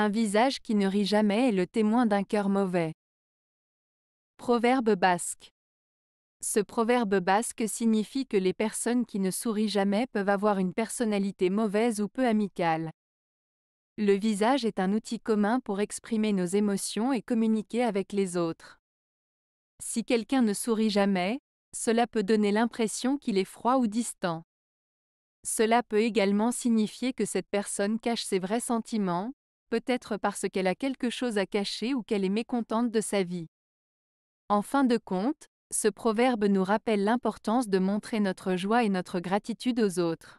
Un visage qui ne rit jamais est le témoin d'un cœur mauvais. Proverbe basque. Ce proverbe basque signifie que les personnes qui ne sourient jamais peuvent avoir une personnalité mauvaise ou peu amicale. Le visage est un outil commun pour exprimer nos émotions et communiquer avec les autres. Si quelqu'un ne sourit jamais, cela peut donner l'impression qu'il est froid ou distant. Cela peut également signifier que cette personne cache ses vrais sentiments, peut-être parce qu'elle a quelque chose à cacher ou qu'elle est mécontente de sa vie. En fin de compte, ce proverbe nous rappelle l'importance de montrer notre joie et notre gratitude aux autres.